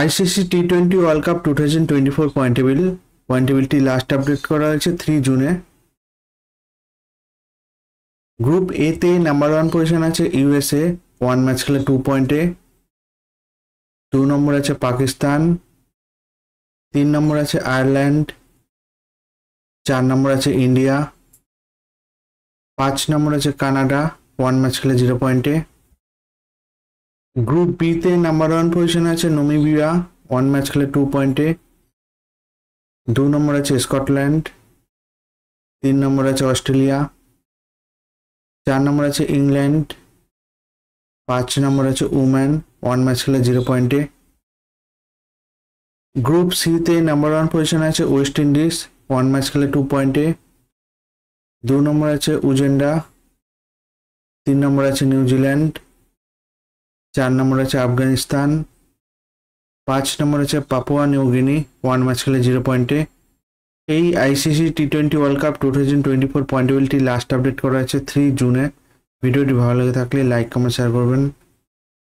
ICC T twenty world cup two thousand twenty four point table point টেবিলটি last update করা হয়েছে three জুনে group A তে number one position আছে USA one match খেলে two পয়েন্টে দু নম্বর আছে পাকিস্তান তিন নম্বর আছে আয়ারল্যান্ড চার নম্বর আছে ইন্ডিয়া পাঁচ নম্বর আছে কানাডা ওয়ান ম্যাচ খেলে জিরো পয়েন্টে গ্রুপ বিতে নাম্বার ওয়ান পজিশন আছে নমিবিয়া ওয়ান ম্যাচ খেলে টু পয়েন্টে দু নম্বর আছে স্কটল্যান্ড তিন নম্বর আছে অস্ট্রেলিয়া চার নম্বর আছে ইংল্যান্ড পাঁচ নম্বর আছে উম্যান ওয়ান ম্যাচ খেলে জিরো পয়েন্টে গ্রুপ সিতে নাম্বার ওয়ান পজিশন আছে ওয়েস্ট ইন্ডিজ ওয়ান ম্যাচ খেলে টু পয়েন্টে দু নম্বর আছে উজেন্ডা তিন নম্বর আছে নিউজিল্যান্ড চার নম্বর আছে আফগানিস্তান পাঁচ নম্বর আছে পাপুয়া নিউগিনি ওয়ান ম্যাচ খেলে জিরো পয়েন্টে এই ICC T twenty world cup two thousand twenty four point last update করা আছে থ্রি জুনে ভিডিওটি ভালো লেগে থাকলে লাইক কমেন্ট শেয়ার করবেন